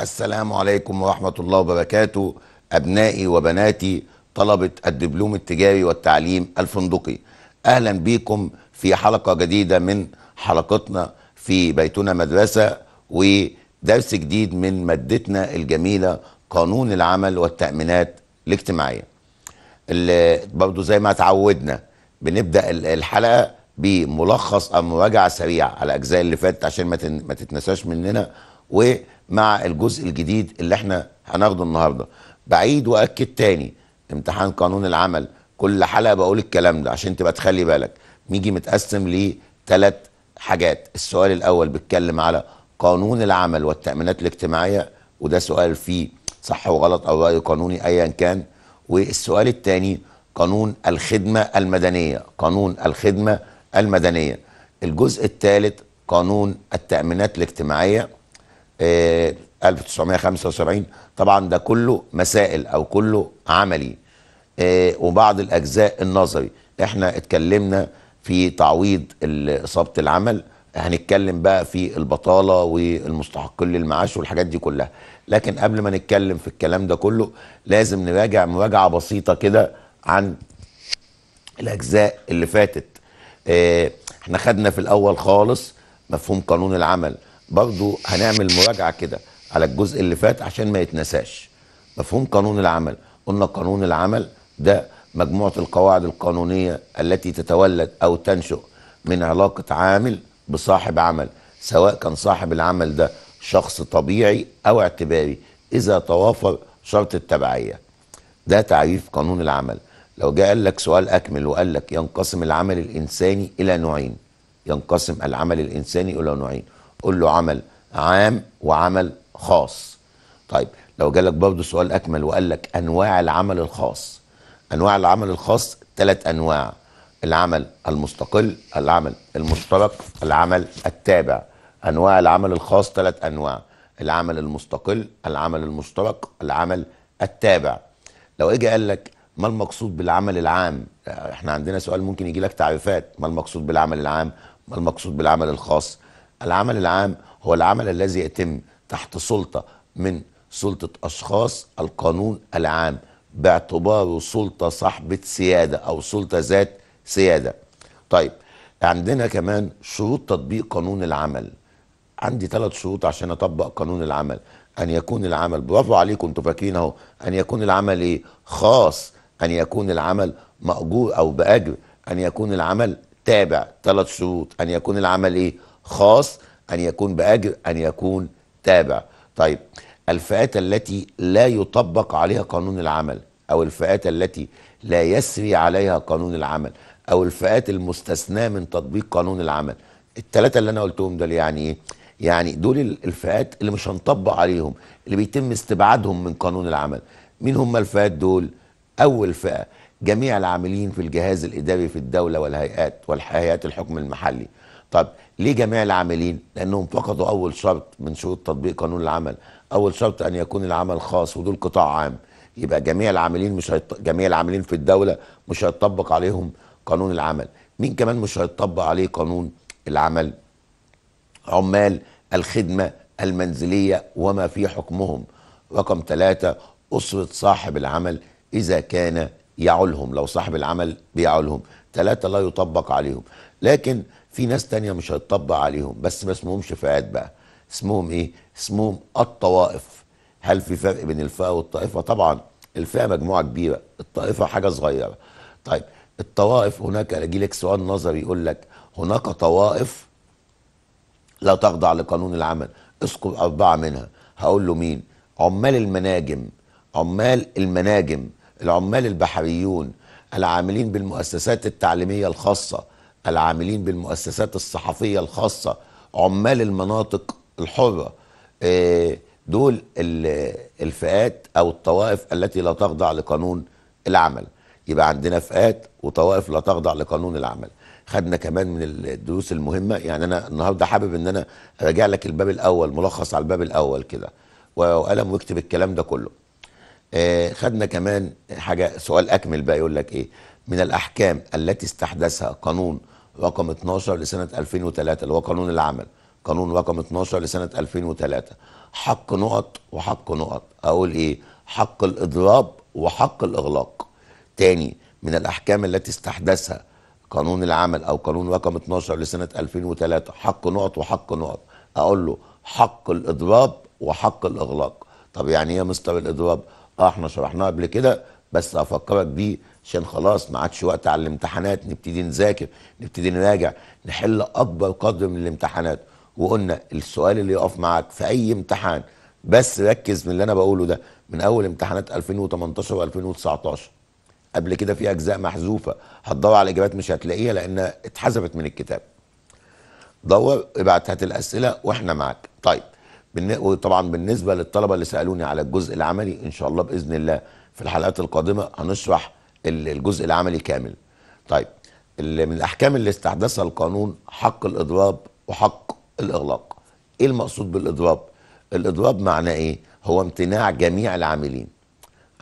السلام عليكم ورحمة الله وبركاته أبنائي وبناتي طلبة الدبلوم التجاري والتعليم الفندقي أهلا بكم في حلقة جديدة من حلقتنا في بيتنا مدرسة ودرس جديد من مادتنا الجميلة قانون العمل والتأمينات الاجتماعية برضو زي ما تعودنا بنبدأ الحلقة بملخص أو مراجعة سريعة على الأجزاء اللي فاتت عشان ما تتنساش مننا و مع الجزء الجديد اللي احنا هناخده النهارده بعيد واكد تاني امتحان قانون العمل كل حلقه بقول الكلام ده عشان تبقى تخلي بالك بيجي متقسم لثلاث حاجات السؤال الاول بيتكلم على قانون العمل والتامينات الاجتماعيه وده سؤال فيه صح وغلط او راي قانوني ايا كان والسؤال الثاني قانون الخدمه المدنيه قانون الخدمه المدنيه الجزء الثالث قانون التامينات الاجتماعيه 1975 آه، طبعا ده كله مسائل او كله عملي آه، وبعض الاجزاء النظري احنا اتكلمنا في تعويض اصابه العمل هنتكلم بقى في البطاله والمستحقين للمعاش والحاجات دي كلها لكن قبل ما نتكلم في الكلام ده كله لازم نراجع مراجعه بسيطه كده عن الاجزاء اللي فاتت آه، احنا خدنا في الاول خالص مفهوم قانون العمل برضو هنعمل مراجعه كده على الجزء اللي فات عشان ما يتنساش مفهوم قانون العمل قلنا قانون العمل ده مجموعه القواعد القانونيه التي تتولد او تنشؤ من علاقه عامل بصاحب عمل سواء كان صاحب العمل ده شخص طبيعي او اعتباري اذا توافر شرط التبعيه ده تعريف قانون العمل لو جاء قال لك سؤال اكمل وقال لك ينقسم العمل الانساني الى نوعين ينقسم العمل الانساني الى نوعين قول له عمل عام وعمل خاص طيب لو جالك برضه سؤال اكمل وقال لك انواع العمل الخاص انواع العمل الخاص ثلاث انواع العمل المستقل العمل المشترك العمل التابع انواع العمل الخاص ثلاث انواع العمل المستقل العمل المشترك العمل التابع لو اجى قال لك ما المقصود بالعمل العام احنا عندنا سؤال ممكن يجي لك تعريفات ما المقصود بالعمل العام ما المقصود بالعمل الخاص العمل العام هو العمل الذي يتم تحت سلطة من سلطة أشخاص القانون العام باعتباره سلطة صاحبة سيادة أو سلطة ذات سيادة طيب عندنا كمان شروط تطبيق قانون العمل عندي ثلاث شروط عشان أطبق قانون العمل أن يكون العمل برافو عليكم أنتوا فاكرين أهو أن يكون العمل إيه خاص أن يكون العمل مأجور أو بأجر أن يكون العمل تابع ثلاث شروط أن يكون العمل إيه خاص أن يكون بأجر أن يكون تابع طيب الفئات التي لا يطبق عليها قانون العمل أو الفئات التي لا يسري عليها قانون العمل أو الفئات المستثناة من تطبيق قانون العمل الثلاثة اللي أنا قلتهم دول يعني إيه؟ يعني دول الفئات اللي مش هنطبق عليهم اللي بيتم استبعادهم من قانون العمل مين هم الفئات دول أول فئة جميع العاملين في الجهاز الإداري في الدولة والهيئات والهيئات الحكم المحلي طب ليه جميع العاملين؟ لانهم فقدوا اول شرط من شروط تطبيق قانون العمل، اول شرط ان يكون العمل خاص ودول قطاع عام، يبقى جميع العاملين مش هيط... جميع العاملين في الدوله مش هيطبق عليهم قانون العمل، مين كمان مش هيطبق عليه قانون العمل؟ عمال الخدمه المنزليه وما في حكمهم. رقم ثلاثه اسره صاحب العمل اذا كان يعولهم، لو صاحب العمل بيعولهم، ثلاثه لا يطبق عليهم، لكن في ناس تانية مش هيطبق عليهم بس ما اسمهمش فئات بقى اسمهم ايه اسمهم الطوائف هل في فرق بين الفئه والطائفه طبعا الفئه مجموعه كبيره الطائفه حاجه صغيره طيب الطوائف هناك اجي لك سؤال نظري يقول لك هناك طوائف لا تخضع لقانون العمل اذكر اربعه منها هقول له مين عمال المناجم عمال المناجم العمال البحريون العاملين بالمؤسسات التعليميه الخاصه العاملين بالمؤسسات الصحفية الخاصة عمال المناطق الحرة آه، دول الفئات أو الطوائف التي لا تخضع لقانون العمل يبقى عندنا فئات وطوائف لا تخضع لقانون العمل خدنا كمان من الدروس المهمة يعني أنا النهاردة حابب أن أنا أرجع لك الباب الأول ملخص على الباب الأول كده وقلم واكتب الكلام ده كله آه، خدنا كمان حاجة سؤال أكمل بقى يقول لك إيه من الأحكام التي استحدثها قانون رقم 12 لسنة 2003 اللي هو قانون العمل قانون رقم 12 لسنة 2003 حق نقط وحق نقط أقول إيه حق الإضراب وحق الإغلاق تاني من الأحكام التي استحدثها قانون العمل أو قانون رقم 12 لسنة 2003 حق نقط وحق نقط أقول له حق الإضراب وحق الإغلاق طب يعني إيه مستر الإضراب؟ آه إحنا شرحناه قبل كده بس أفكرك بيه عشان خلاص ما عادش وقت على الامتحانات نبتدي نذاكر نبتدي نراجع نحل اكبر قدر من الامتحانات وقلنا السؤال اللي يقف معاك في اي امتحان بس ركز من اللي انا بقوله ده من اول امتحانات 2018 و2019 قبل كده في اجزاء محذوفه هتدور على الاجابات مش هتلاقيها لانها اتحذفت من الكتاب دور ابعت هات الاسئله واحنا معاك طيب وطبعا بالنسبه للطلبه اللي سالوني على الجزء العملي ان شاء الله باذن الله في الحلقات القادمه هنشرح الجزء العملي كامل طيب من الاحكام اللي استحدثها القانون حق الاضراب وحق الاغلاق ايه المقصود بالاضراب الاضراب معناه ايه هو امتناع جميع العاملين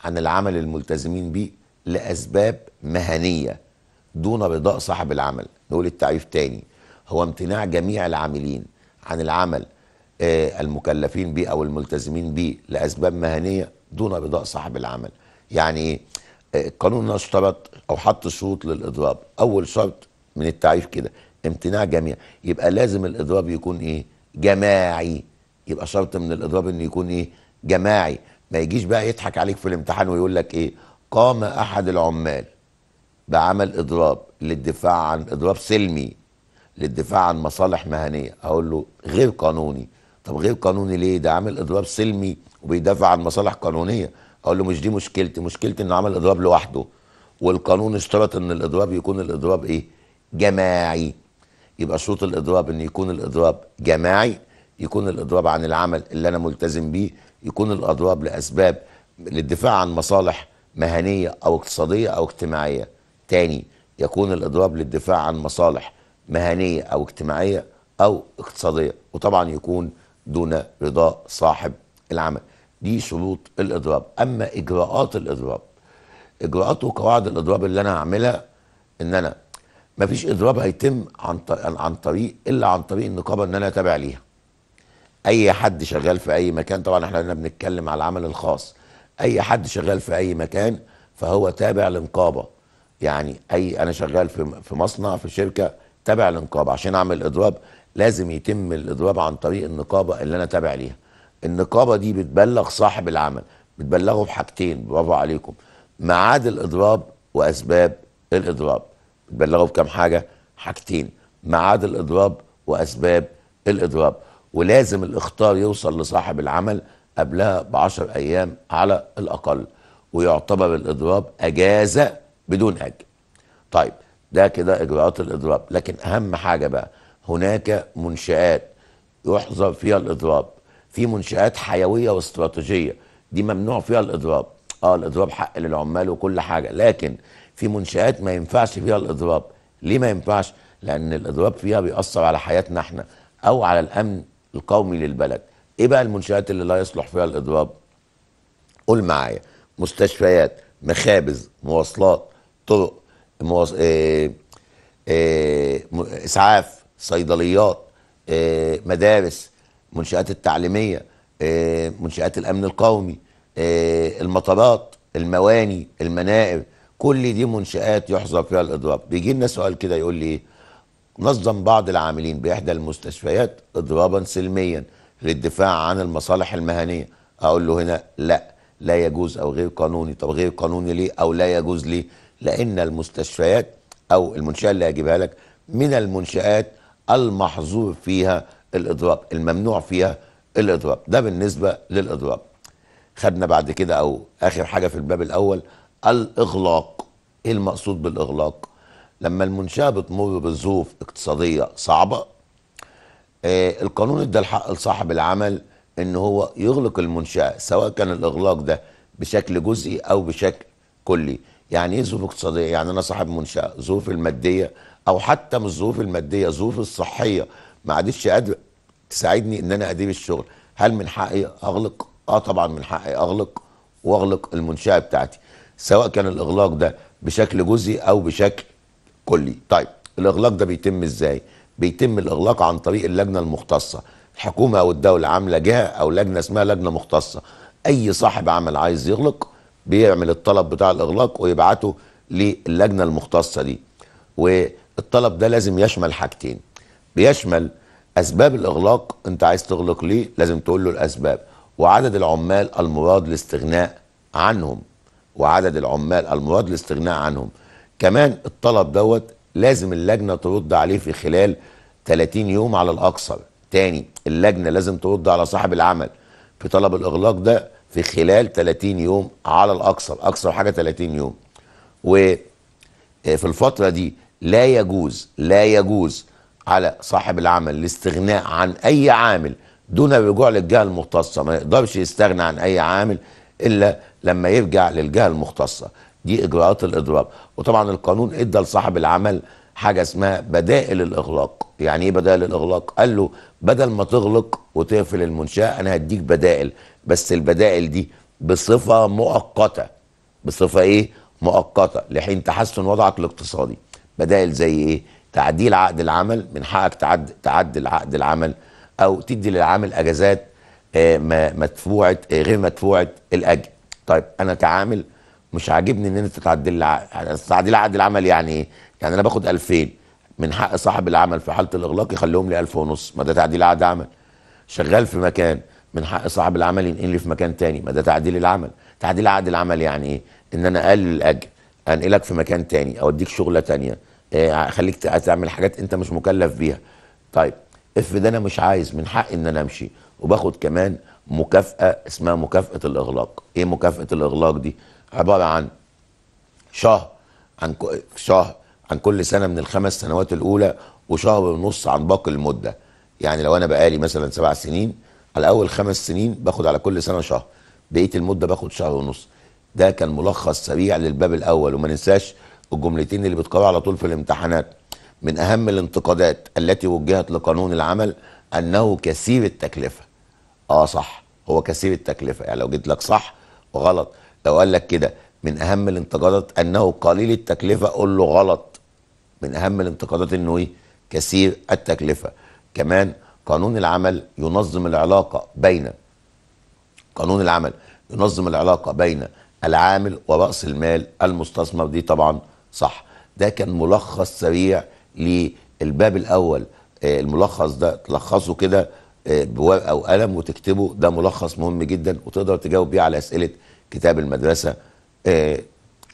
عن العمل الملتزمين به لاسباب مهنيه دون رضاء صاحب العمل نقول التعريف تاني هو امتناع جميع العاملين عن العمل آه، المكلفين به او الملتزمين به لاسباب مهنيه دون رضاء صاحب العمل يعني ايه القانون اشترط او حط شروط للاضراب اول شرط من التعريف كده امتناع جميع يبقى لازم الاضراب يكون ايه جماعي يبقى شرط من الاضراب انه يكون ايه جماعي ما يجيش بقى يضحك عليك في الامتحان ويقول لك ايه قام احد العمال بعمل اضراب للدفاع عن اضراب سلمي للدفاع عن مصالح مهنيه اقول له غير قانوني طب غير قانوني ليه ده عامل اضراب سلمي وبيدافع عن مصالح قانونيه اقول له مش دي مشكلتي مشكلتي انه عمل اضراب لوحده والقانون اشترط ان الاضراب يكون الاضراب ايه جماعي يبقى شروط الاضراب ان يكون الاضراب جماعي يكون الاضراب عن العمل اللي انا ملتزم بيه يكون الاضراب لاسباب للدفاع عن مصالح مهنيه او اقتصاديه او اجتماعيه تاني يكون الاضراب للدفاع عن مصالح مهنيه او اجتماعيه او اقتصاديه وطبعا يكون دون رضا صاحب العمل دي شروط الاضراب اما اجراءات الاضراب اجراءات وقواعد الاضراب اللي انا هعملها ان انا ما فيش اضراب هيتم عن عن طريق الا عن طريق النقابه ان انا اتابع ليها اي حد شغال في اي مكان طبعا احنا هنا بنتكلم على العمل الخاص اي حد شغال في اي مكان فهو تابع لنقابه يعني اي انا شغال في في مصنع في شركه تابع لنقابه عشان اعمل اضراب لازم يتم الاضراب عن طريق النقابه اللي انا تابع ليها النقابه دي بتبلغ صاحب العمل بتبلغه بحاجتين برافو عليكم ميعاد الاضراب واسباب الاضراب بتبلغه بكام حاجه حاجتين ميعاد الاضراب واسباب الاضراب ولازم الاختار يوصل لصاحب العمل قبلها ب ايام على الاقل ويعتبر الاضراب اجازه بدون اجل طيب ده كده اجراءات الاضراب لكن اهم حاجه بقى هناك منشات يحظر فيها الاضراب في منشآت حيوية واستراتيجية دي ممنوع فيها الإضراب اه الإضراب حق للعمال وكل حاجة لكن في منشآت ما ينفعش فيها الإضراب ليه ما ينفعش؟ لأن الإضراب فيها بيأثر على حياتنا احنا أو على الأمن القومي للبلد ايه بقى المنشآت اللي لا يصلح فيها الإضراب؟ قول معايا مستشفيات مخابز مواصلات طرق مواص... إيه إيه اسعاف صيدليات إيه مدارس منشآت التعليمية آه، منشآت الأمن القومي آه، المطارات المواني المنائب كل دي منشآت يحظى فيها الإضراب بيجي لنا سؤال كده يقول لي نظم بعض العاملين بإحدى المستشفيات إضرابا سلميا للدفاع عن المصالح المهنية أقول له هنا لا لا يجوز أو غير قانوني طب غير قانوني ليه أو لا يجوز ليه لأن المستشفيات أو المنشأة اللي هجيبها لك من المنشآت المحظور فيها الاضراب الممنوع فيها الاضراب ده بالنسبه للاضراب خدنا بعد كده او اخر حاجه في الباب الاول الاغلاق ايه المقصود بالاغلاق لما المنشاه بتمر بظروف اقتصاديه صعبه آه القانون ادى الحق لصاحب العمل ان هو يغلق المنشاه سواء كان الاغلاق ده بشكل جزئي او بشكل كلي يعني ايه ظروف اقتصاديه يعني انا صاحب منشاه ظروف الماديه او حتى مش الظروف الماديه ظروف الصحيه ما عادش قادر تساعدني ان انا اديب الشغل هل من حقي اغلق اه طبعا من حقي اغلق واغلق المنشاه بتاعتي سواء كان الاغلاق ده بشكل جزئي او بشكل كلي طيب الاغلاق ده بيتم ازاي بيتم الاغلاق عن طريق اللجنه المختصه الحكومه او الدوله عامله جهه او لجنه اسمها لجنه مختصه اي صاحب عمل عايز يغلق بيعمل الطلب بتاع الاغلاق ويبعته للجنه المختصه دي والطلب ده لازم يشمل حاجتين بيشمل اسباب الاغلاق انت عايز تغلق ليه لازم تقول له الاسباب وعدد العمال المراد الاستغناء عنهم وعدد العمال المراد الاستغناء عنهم كمان الطلب دوت لازم اللجنه ترد عليه في خلال 30 يوم على الاكثر تاني اللجنه لازم ترد على صاحب العمل في طلب الاغلاق ده في خلال 30 يوم على الاكثر اكثر حاجه 30 يوم وفي آه، الفتره دي لا يجوز لا يجوز على صاحب العمل الاستغناء عن اي عامل دون الرجوع للجهه المختصه ما يقدرش يستغنى عن اي عامل الا لما يرجع للجهه المختصه دي اجراءات الاضراب وطبعا القانون ادى لصاحب العمل حاجه اسمها بدائل الاغلاق يعني ايه بدائل الاغلاق قال له بدل ما تغلق وتقفل المنشاه انا هديك بدائل بس البدائل دي بصفه مؤقته بصفه ايه مؤقته لحين تحسن وضعك الاقتصادي بدائل زي ايه تعديل عقد العمل من حقك تعد تعدل عقد العمل او تدي للعامل اجازات آه، مدفوعه آه، غير مدفوعه الاجر طيب انا كعامل مش عاجبني ان انت تعدل لي تعديل عقد العمل يعني ايه يعني انا باخد 2000 من حق صاحب العمل في حاله الاغلاق يخليهم لي 1000 ونص ما ده تعديل عقد عمل شغال في مكان من حق صاحب العمل لي في مكان تاني ما ده تعديل العمل تعديل عقد العمل يعني ايه ان انا اقلل الاجر انقلك في مكان تاني اوديك شغله تانيه آه، خليك تعمل حاجات انت مش مكلف بيها طيب افرض انا مش عايز من حقي ان انا امشي وباخد كمان مكافاه اسمها مكافاه الاغلاق ايه مكافاه الاغلاق دي عباره عن شهر عن شهر عن كل سنه من الخمس سنوات الاولى وشهر ونص عن باقي المده يعني لو انا بقالي مثلا سبع سنين على اول خمس سنين باخد على كل سنه شهر بقيه المده باخد شهر ونص ده كان ملخص سريع للباب الاول وما ننساش الجملتين اللي بيتقالوا على طول في الامتحانات من اهم الانتقادات التي وجهت لقانون العمل انه كثير التكلفه اه صح هو كثير التكلفه يعني لو جيت لك صح وغلط لو قال لك كده من اهم الانتقادات انه قليل التكلفه قول له غلط من اهم الانتقادات انه ايه كثير التكلفه كمان قانون العمل ينظم العلاقه بين قانون العمل ينظم العلاقه بين العامل وراس المال المستثمر دي طبعا صح ده كان ملخص سريع للباب الاول آه، الملخص ده تلخصه كده آه، بورقه وقلم وتكتبه ده ملخص مهم جدا وتقدر تجاوب بيه على اسئله كتاب المدرسه آه،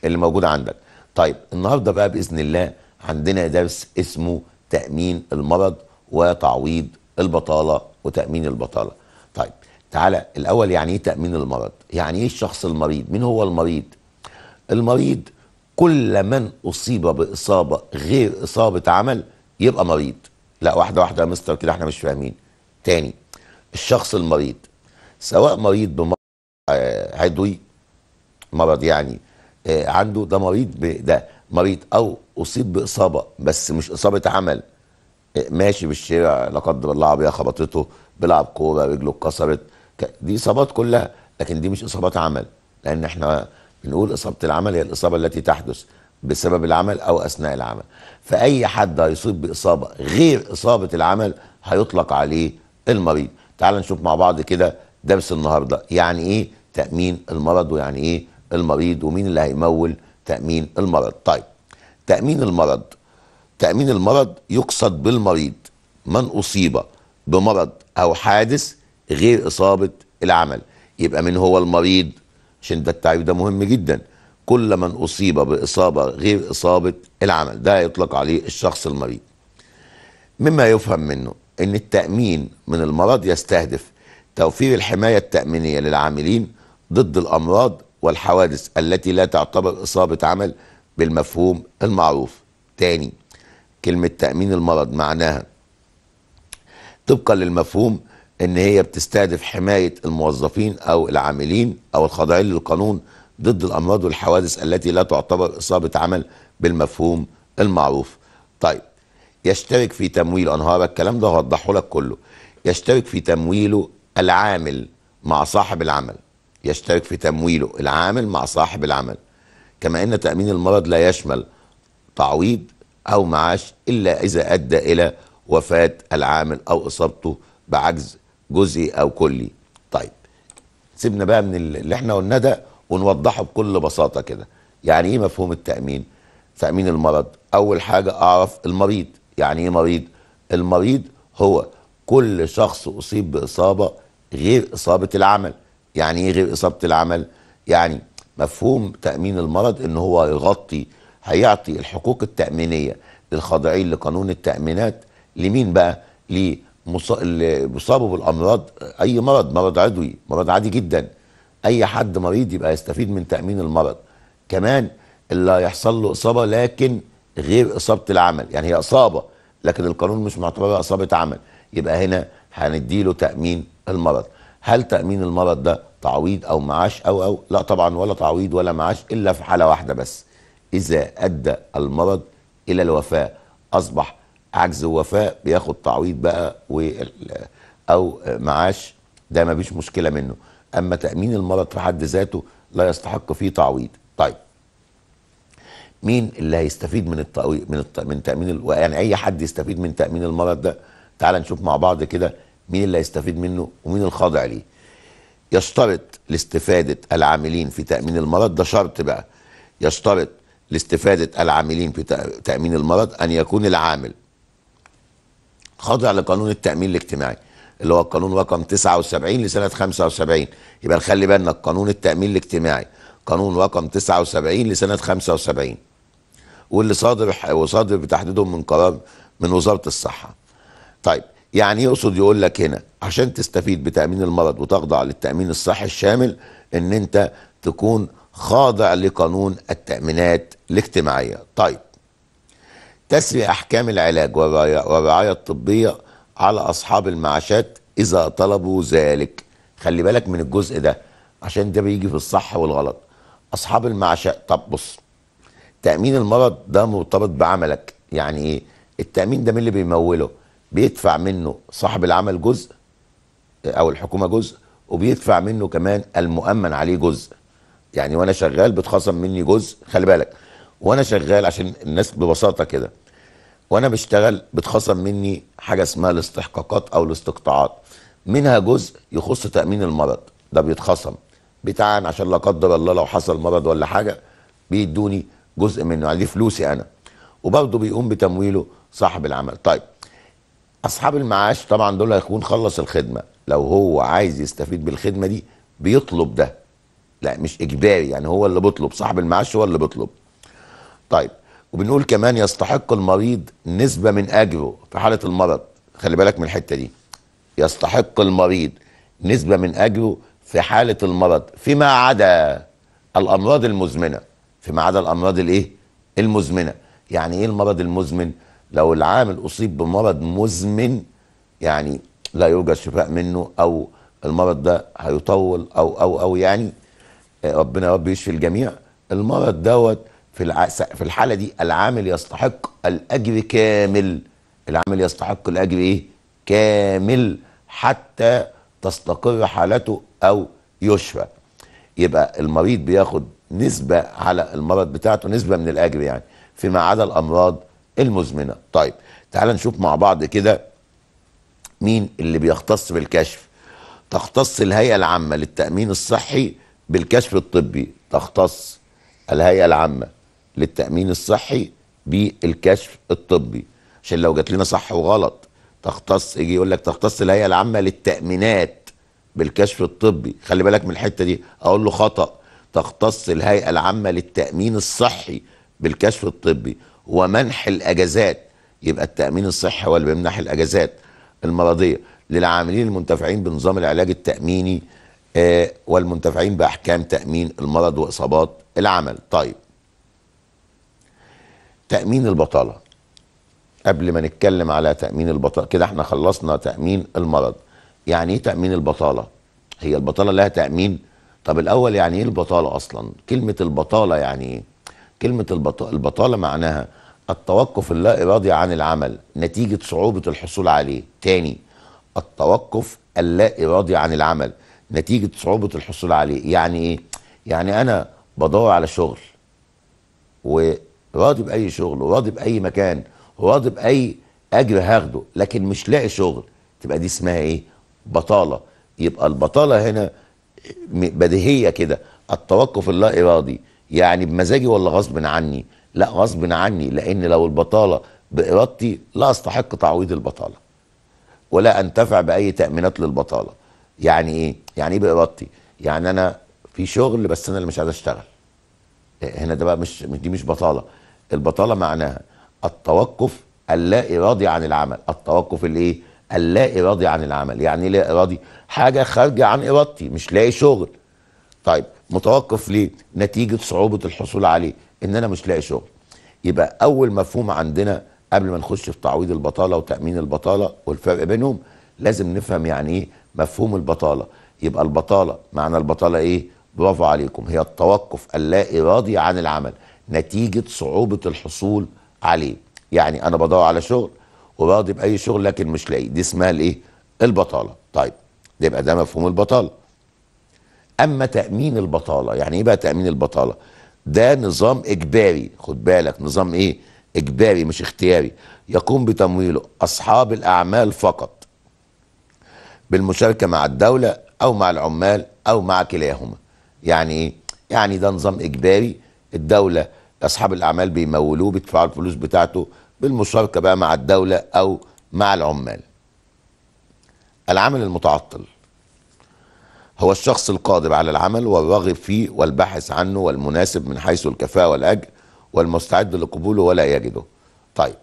اللي موجوده عندك. طيب النهارده بقى باذن الله عندنا درس اسمه تامين المرض وتعويض البطاله وتامين البطاله. طيب تعالى الاول يعني ايه تامين المرض؟ يعني ايه الشخص المريض؟ مين هو المريض؟ المريض كل من أصيب بإصابة غير إصابة عمل يبقى مريض لا واحدة واحدة يا مستر كده احنا مش فاهمين تاني الشخص المريض سواء مريض بمرض عضوي آه، مرض يعني آه، عنده ده مريض ده مريض او اصيب باصابه بس مش اصابه عمل آه، ماشي بالشارع لا قدر الله عربيه خبطته بيلعب كوره رجله اتكسرت دي اصابات كلها لكن دي مش اصابات عمل لان احنا بنقول اصابه العمل هي الاصابه التي تحدث بسبب العمل او اثناء العمل فاي حد هيصيب باصابه غير اصابه العمل هيطلق عليه المريض تعال نشوف مع بعض كده درس النهارده يعني ايه تامين المرض ويعني ايه المريض ومين اللي هيمول تامين المرض طيب تامين المرض تامين المرض يقصد بالمريض من اصيب بمرض او حادث غير اصابه العمل يبقى من هو المريض عشان ده التعريف ده مهم جدا كل من أصيب بإصابة غير إصابة العمل ده يطلق عليه الشخص المريض مما يفهم منه أن التأمين من المرض يستهدف توفير الحماية التأمينية للعاملين ضد الأمراض والحوادث التي لا تعتبر إصابة عمل بالمفهوم المعروف تاني كلمة تأمين المرض معناها طبقا للمفهوم ان هي بتستهدف حمايه الموظفين او العاملين او الخاضعين للقانون ضد الامراض والحوادث التي لا تعتبر اصابه عمل بالمفهوم المعروف. طيب يشترك في تمويل انا هقرا الكلام ده هوضحه لك كله. يشترك في تمويله العامل مع صاحب العمل. يشترك في تمويله العامل مع صاحب العمل. كما ان تامين المرض لا يشمل تعويض او معاش الا اذا ادى الى وفاه العامل او اصابته بعجز جزئي او كلي طيب سيبنا بقى من اللي احنا قلناه ده ونوضحه بكل بساطه كده يعني ايه مفهوم التامين تامين المرض اول حاجه اعرف المريض يعني ايه مريض المريض هو كل شخص اصيب باصابه غير اصابه العمل يعني ايه غير اصابه العمل يعني مفهوم تامين المرض ان هو يغطي هيعطي الحقوق التامينيه للخاضعين لقانون التامينات لمين بقى ليه اللي بيصابوا بالامراض اي مرض مرض عضوي مرض عادي جدا اي حد مريض يبقى يستفيد من تامين المرض كمان اللي هيحصل له اصابه لكن غير اصابه العمل يعني هي اصابه لكن القانون مش معتبرها اصابه عمل يبقى هنا هندي له تامين المرض هل تامين المرض ده تعويض او معاش او او لا طبعا ولا تعويض ولا معاش الا في حاله واحده بس اذا ادى المرض الى الوفاه اصبح عجز ووفاء بياخد تعويض بقى و او معاش ده ما فيش مشكله منه اما تامين المرض في حد ذاته لا يستحق فيه تعويض طيب مين اللي هيستفيد من التقوي من الت... من تامين ال... يعني اي حد يستفيد من تامين المرض ده تعال نشوف مع بعض كده مين اللي هيستفيد منه ومين الخاضع ليه يشترط لاستفاده العاملين في تامين المرض ده شرط بقى يشترط لاستفاده العاملين في تامين المرض ان يكون العامل خاضع لقانون التامين الاجتماعي اللي هو القانون رقم 79 لسنه 75 يبقى نخلي بالنا قانون التامين الاجتماعي قانون رقم 79 لسنه 75 واللي صادر وصادر بتحديده من قرار من وزاره الصحه. طيب يعني يقصد يقول لك هنا عشان تستفيد بتامين المرض وتخضع للتامين الصحي الشامل ان انت تكون خاضع لقانون التامينات الاجتماعيه. طيب تسري أحكام العلاج والرعاية الطبية على أصحاب المعاشات إذا طلبوا ذلك خلي بالك من الجزء ده عشان ده بيجي في الصح والغلط أصحاب المعاشات طب بص تأمين المرض ده مرتبط بعملك يعني إيه التأمين ده مين اللي بيموله بيدفع منه صاحب العمل جزء أو الحكومة جزء وبيدفع منه كمان المؤمن عليه جزء يعني وانا شغال بتخصم مني جزء خلي بالك وانا شغال عشان الناس ببساطه كده وانا بشتغل بتخصم مني حاجه اسمها الاستحقاقات او الاستقطاعات منها جزء يخص تامين المرض ده بيتخصم بتاعا عشان لا قدر الله لو حصل مرض ولا حاجه بيدوني جزء منه يعني دي فلوسي انا وبرضه بيقوم بتمويله صاحب العمل طيب اصحاب المعاش طبعا دول هيكون خلص الخدمه لو هو عايز يستفيد بالخدمه دي بيطلب ده لا مش اجباري يعني هو اللي بيطلب صاحب المعاش هو اللي بيطلب طيب وبنقول كمان يستحق المريض نسبة من أجره في حالة المرض خلي بالك من الحتة دي يستحق المريض نسبة من أجره في حالة المرض فيما عدا الأمراض المزمنة فيما عدا الأمراض الإيه؟ المزمنة يعني إيه المرض المزمن؟ لو العامل أصيب بمرض مزمن يعني لا يوجد شفاء منه أو المرض ده هيطول أو أو أو يعني آه، ربنا يا رب يشفي الجميع المرض دوت في الع... في الحاله دي العامل يستحق الاجر كامل العامل يستحق الاجر ايه كامل حتى تستقر حالته او يشفى يبقى المريض بياخد نسبه على المرض بتاعته نسبه من الاجر يعني فيما عدا الامراض المزمنه طيب تعال نشوف مع بعض كده مين اللي بيختص بالكشف تختص الهيئه العامه للتامين الصحي بالكشف الطبي تختص الهيئه العامه للتامين الصحي بالكشف الطبي عشان لو جات لنا صح وغلط تختص يجي يقول لك تختص الهيئه العامه للتامينات بالكشف الطبي خلي بالك من الحته دي اقول له خطا تختص الهيئه العامه للتامين الصحي بالكشف الطبي ومنح الاجازات يبقى التامين الصحي هو اللي بيمنح الاجازات المرضيه للعاملين المنتفعين بنظام العلاج التاميني آه، والمنتفعين باحكام تامين المرض واصابات العمل طيب تامين البطاله قبل ما نتكلم على تامين البطاله كده احنا خلصنا تامين المرض يعني ايه تامين البطاله هي البطاله لها تامين طب الاول يعني ايه البطاله اصلا كلمه البطاله يعني ايه كلمه البطاله معناها التوقف اللا ارادي عن العمل نتيجه صعوبه الحصول عليه تاني التوقف اللا ارادي عن العمل نتيجه صعوبه الحصول عليه يعني ايه يعني انا بدور على شغل و راضي باي شغل وراضي باي مكان وراضي باي اجر هاخده لكن مش لاقي شغل تبقى دي اسمها ايه بطاله يبقى البطاله هنا بديهيه كده التوقف اللا ارادي يعني بمزاجي ولا غصب عني لا غصب عني لان لو البطاله بارادتي لا استحق تعويض البطاله ولا انتفع باي تامينات للبطاله يعني ايه يعني ايه بارادتي يعني انا في شغل بس انا اللي مش عايز اشتغل هنا ده بقى مش دي مش بطاله البطاله معناها التوقف اللا ارادي عن العمل التوقف الايه اللا ارادي عن العمل يعني لا ارادي حاجه خارجه عن ارادتي مش لاقي شغل طيب متوقف ليه نتيجه صعوبه الحصول عليه ان انا مش لاقي شغل يبقى اول مفهوم عندنا قبل ما نخش في تعويض البطاله وتامين البطاله والفرق بينهم لازم نفهم يعني ايه مفهوم البطاله يبقى البطاله معنى البطاله ايه برافو عليكم هي التوقف اللا ارادي عن العمل نتيجه صعوبه الحصول عليه يعني انا بدور على شغل وباخد باي شغل لكن مش لاقي دي اسمها الايه البطاله طيب ده يبقى ده مفهوم البطاله اما تامين البطاله يعني ايه بقى تامين البطاله ده نظام اجباري خد بالك نظام ايه اجباري مش اختياري يقوم بتمويله اصحاب الاعمال فقط بالمشاركه مع الدوله او مع العمال او مع كلاهما يعني ايه يعني ده نظام اجباري الدوله اصحاب الاعمال بيمولوه بيدفعوا الفلوس بتاعته بالمشاركه بقى مع الدوله او مع العمال العمل المتعطل هو الشخص القادر على العمل والراغب فيه والباحث عنه والمناسب من حيث الكفاءه والاجر والمستعد لقبوله ولا يجده طيب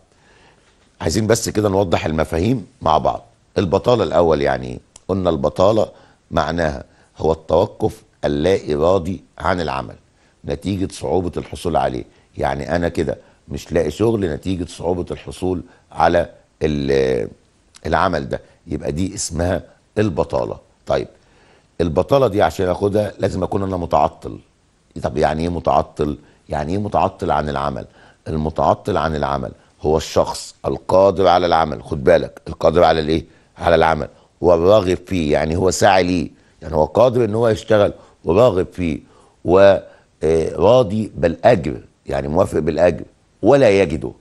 عايزين بس كده نوضح المفاهيم مع بعض البطاله الاول يعني ايه قلنا البطاله معناها هو التوقف اللا ارادي عن العمل نتيجه صعوبه الحصول عليه يعني انا كده مش لاقي شغل نتيجه صعوبه الحصول على العمل ده يبقى دي اسمها البطاله طيب البطاله دي عشان اخدها لازم اكون انا متعطل طب يعني ايه متعطل يعني ايه متعطل عن العمل المتعطل عن العمل هو الشخص القادر على العمل خد بالك القادر على الايه على العمل والراغب فيه يعني هو ساعي ليه يعني هو قادر ان هو يشتغل وراغب فيه و آه، راضي بالاجر يعني موافق بالاجر ولا يجده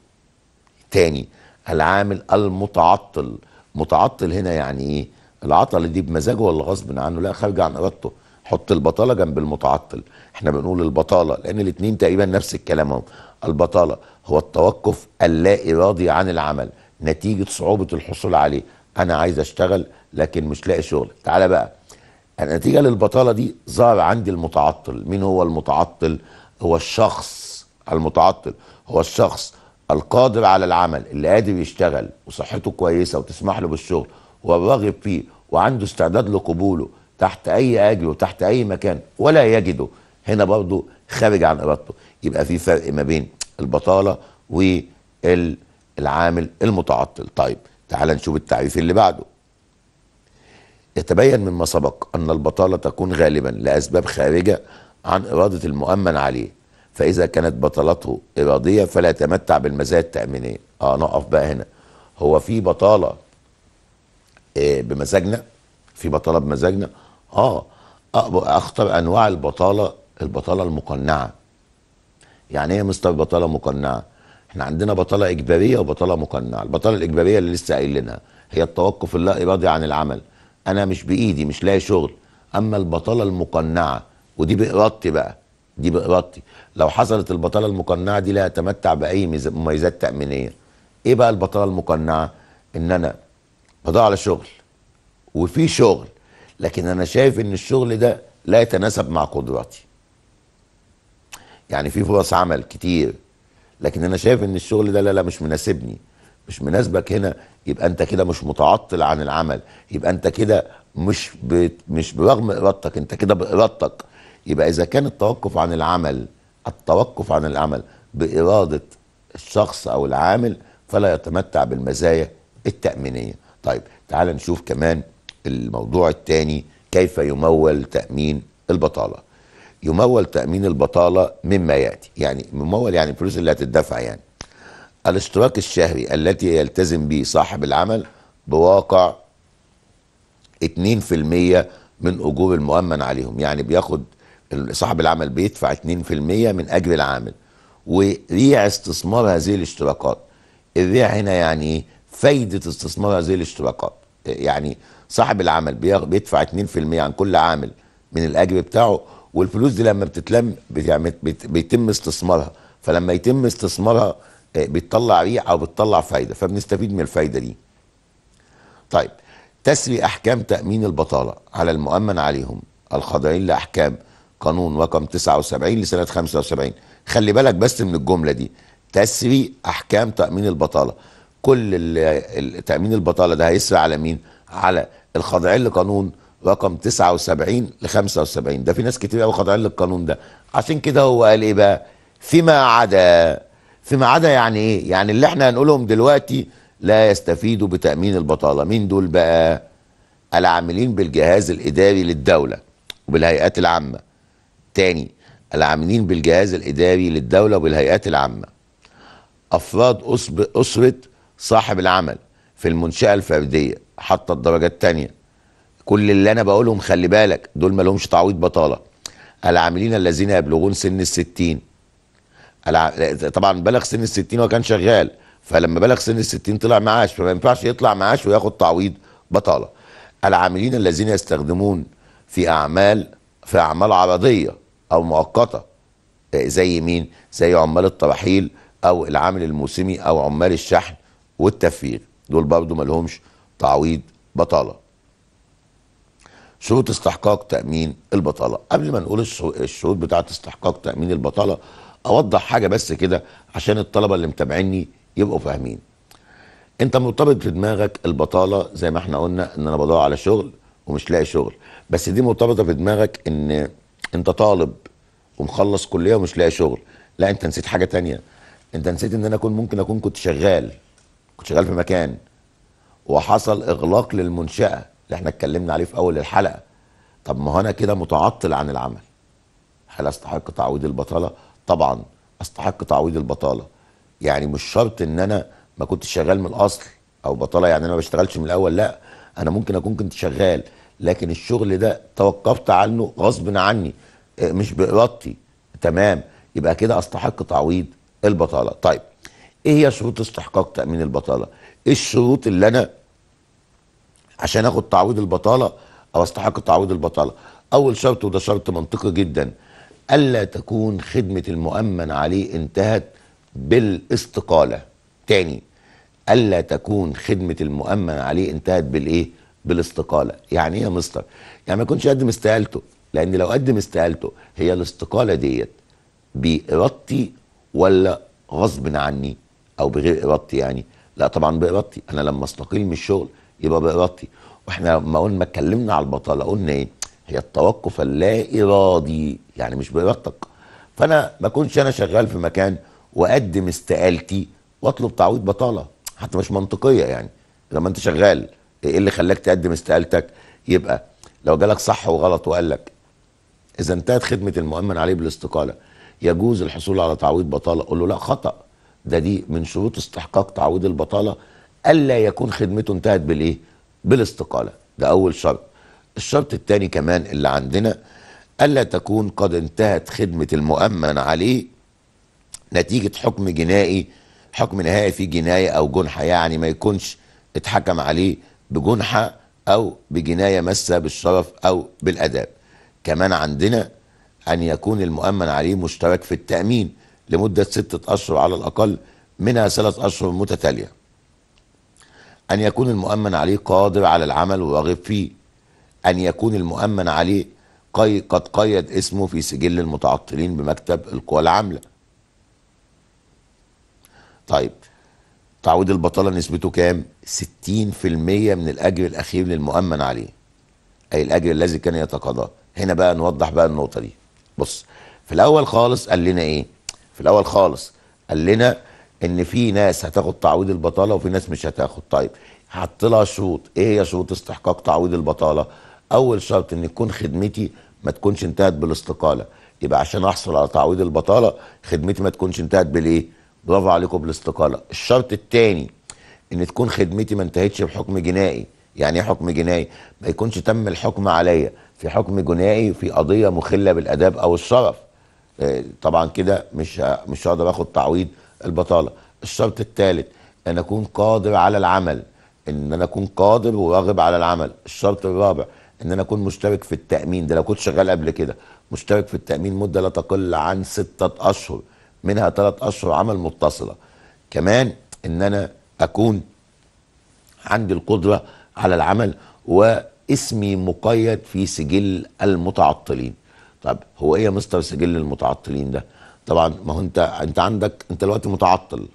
تاني العامل المتعطل متعطل هنا يعني ايه العطل دي بمزاجه ولا غصب عنه لا خارجه عن ارادته حط البطاله جنب المتعطل احنا بنقول البطاله لان الاثنين تقريبا نفس الكلام اهو البطاله هو التوقف اللا ارادي عن العمل نتيجه صعوبه الحصول عليه انا عايز اشتغل لكن مش لاقي شغل تعالى بقى النتيجة للبطالة دي ظهر عندي المتعطل مين هو المتعطل هو الشخص المتعطل هو الشخص القادر على العمل اللي قادر يشتغل وصحته كويسة وتسمح له بالشغل والراغب فيه وعنده استعداد لقبوله تحت أي أجر وتحت أي مكان ولا يجده هنا برضه خارج عن إرادته يبقى في فرق ما بين البطالة والعامل المتعطل طيب تعال نشوف التعريف اللي بعده يتبين مما سبق أن البطالة تكون غالبا لأسباب خارجة عن إرادة المؤمن عليه فإذا كانت بطالته إرادية فلا يتمتع بالمزايا التأمينية آه نقف بقى هنا هو في بطالة آه، بمزاجنا في بطالة بمزاجنا آه أخطر أنواع البطالة البطالة المقنعة يعني إيه مستر بطالة مقنعة احنا عندنا بطالة إجبارية وبطالة مقنعة البطالة الإجبارية اللي لسه قايلينها هي التوقف اللا إرادي عن العمل انا مش بايدي مش لاقي شغل اما البطاله المقنعه ودي بارادتي بقى دي بارادتي لو حصلت البطاله المقنعه دي لا اتمتع باي مميزات تامينيه ايه بقى البطاله المقنعه ان انا بدور على شغل وفي شغل لكن انا شايف ان الشغل ده لا يتناسب مع قدراتي يعني في فرص عمل كتير لكن انا شايف ان الشغل ده لا لا مش مناسبني مش مناسبك هنا يبقى انت كده مش متعطل عن العمل يبقى انت كده مش ب... مش برغم ارادتك انت كده بارادتك يبقى اذا كان التوقف عن العمل التوقف عن العمل باراده الشخص او العامل فلا يتمتع بالمزايا التامينيه طيب تعال نشوف كمان الموضوع الثاني كيف يمول تامين البطاله يمول تامين البطاله مما ياتي يعني ممول يعني الفلوس اللي هتدفع يعني الاشتراك الشهري التي يلتزم به صاحب العمل بواقع 2% من اجور المؤمن عليهم يعني بياخد صاحب العمل بيدفع 2% من اجر العامل وريع استثمار هذه الاشتراكات الريع هنا يعني ايه فايده استثمار هذه الاشتراكات يعني صاحب العمل بيدفع 2% عن كل عامل من الاجر بتاعه والفلوس دي لما بتتلم بيتم استثمارها فلما يتم استثمارها آه، بتطلع ريح او بتطلع فايده فبنستفيد من الفايده دي. طيب تسري احكام تامين البطاله على المؤمن عليهم الخاضعين لاحكام قانون رقم 79 لسنه 75 خلي بالك بس من الجمله دي تسري احكام تامين البطاله كل تامين البطاله ده هيسري على مين؟ على الخاضعين لقانون رقم 79 ل 75 ده في ناس كتير قوي خاضعين للقانون ده عشان كده هو قال ايه بقى؟ فيما عدا فيما عدا يعني ايه يعني اللي احنا هنقولهم دلوقتي لا يستفيدوا بتامين البطاله مين دول بقى العاملين بالجهاز الاداري للدوله وبالهيئات العامه تاني العاملين بالجهاز الاداري للدوله وبالهيئات العامه افراد اسره صاحب العمل في المنشاه الفرديه حتى الدرجه الثانيه كل اللي انا بقولهم خلي بالك دول ما لهمش تعويض بطاله العاملين الذين يبلغون سن الستين طبعا بلغ سن ال 60 وكان شغال فلما بلغ سن ال 60 طلع معاش فما ينفعش يطلع معاش وياخد تعويض بطاله. العاملين الذين يستخدمون في اعمال في اعمال عرضيه او مؤقته زي مين؟ زي عمال الطباحيل او العامل الموسمي او عمال الشحن والتفريغ دول برضه ما لهمش تعويض بطاله. شروط استحقاق تامين البطاله قبل ما نقول الشروط بتاعت استحقاق تامين البطاله اوضح حاجه بس كده عشان الطلبه اللي متابعيني يبقوا فاهمين انت مرتبط في دماغك البطاله زي ما احنا قلنا ان انا بدور على شغل ومش لاقي شغل بس دي مرتبطه في دماغك ان انت طالب ومخلص كليه ومش لاقي شغل لا انت نسيت حاجه تانية انت نسيت ان انا اكون ممكن اكون كنت شغال كنت شغال في مكان وحصل اغلاق للمنشاه اللي احنا اتكلمنا عليه في اول الحلقه طب ما هو انا كده متعطل عن العمل هل استحق تعويض البطاله طبعا استحق تعويض البطاله يعني مش شرط ان انا ما كنتش شغال من الاصل او بطاله يعني انا ما بشتغلش من الاول لا انا ممكن اكون كنت شغال لكن الشغل ده توقفت عنه غصب عني آه، مش بارادتي تمام يبقى كده استحق تعويض البطاله طيب ايه هي شروط استحقاق تامين البطاله ايه الشروط اللي انا عشان اخد تعويض البطاله او استحق تعويض البطاله اول شرط وده شرط منطقي جدا ألا تكون خدمة المؤمن عليه انتهت بالاستقالة تاني ألا تكون خدمة المؤمن عليه انتهت بالإيه؟ بالاستقالة يعني إيه يا مستر؟ يعني ما يكونش قدم استقالته لأن لو قدم استقالته هي الاستقالة ديت بإرادتي ولا غصب عني أو بغير إرادتي يعني لا طبعا بإرادتي أنا لما استقيل من الشغل يبقى بإرادتي واحنا لما قلنا اتكلمنا على البطالة قلنا إيه؟ هي التوقف اللا ارادي يعني مش بارادتك فانا ما اكونش انا شغال في مكان واقدم استقالتي واطلب تعويض بطاله حتى مش منطقيه يعني لما انت شغال ايه اللي خلاك تقدم استقالتك يبقى لو جالك صح وغلط وقال لك اذا انتهت خدمه المؤمن عليه بالاستقاله يجوز الحصول على تعويض بطاله قول له لا خطا ده دي من شروط استحقاق تعويض البطاله الا يكون خدمته انتهت بالايه بالاستقاله ده اول شرط الشرط الثاني كمان اللي عندنا ألا تكون قد انتهت خدمة المؤمن عليه نتيجة حكم جنائي حكم نهائي في جناية أو جنحة يعني ما يكونش اتحكم عليه بجنحة أو بجناية مسة بالشرف أو بالأداب كمان عندنا أن يكون المؤمن عليه مشترك في التأمين لمدة ستة أشهر على الأقل منها ثلاث أشهر متتالية أن يكون المؤمن عليه قادر على العمل وراغب فيه أن يكون المؤمن عليه قي قد قيد اسمه في سجل المتعطلين بمكتب القوى العاملة طيب تعويض البطالة نسبته كام؟ 60% من الأجر الأخير للمؤمن عليه أي الأجر الذي كان يتقاضاه هنا بقى نوضح بقى النقطة دي بص في الأول خالص قال لنا إيه؟ في الأول خالص قال لنا إن في ناس هتاخد تعويض البطالة وفي ناس مش هتاخد طيب حط لها شروط إيه هي شروط استحقاق تعويض البطالة؟ اول شرط ان تكون خدمتي ما تكونش انتهت بالاستقاله يبقى عشان احصل على تعويض البطاله خدمتي ما تكونش انتهت بالايه برافو عليكم بالاستقاله الشرط الثاني ان تكون خدمتي ما انتهتش بحكم جنائي يعني ايه حكم جنائي ما يكونش تم الحكم عليا في حكم جنائي في قضيه مخله بالاداب او الشرف آه، طبعا كده مش مش هقدر اخد تعويض البطاله الشرط الثالث ان اكون قادر على العمل ان انا اكون قادر وراغب على العمل الشرط الرابع ان انا اكون مشترك في التامين ده لو كنت شغال قبل كده مشترك في التامين مده لا تقل عن ستة اشهر منها ثلاث اشهر عمل متصله كمان ان انا اكون عندي القدره على العمل واسمي مقيد في سجل المتعطلين طب هو ايه يا مستر سجل المتعطلين ده طبعا ما هو انت انت عندك انت دلوقتي متعطل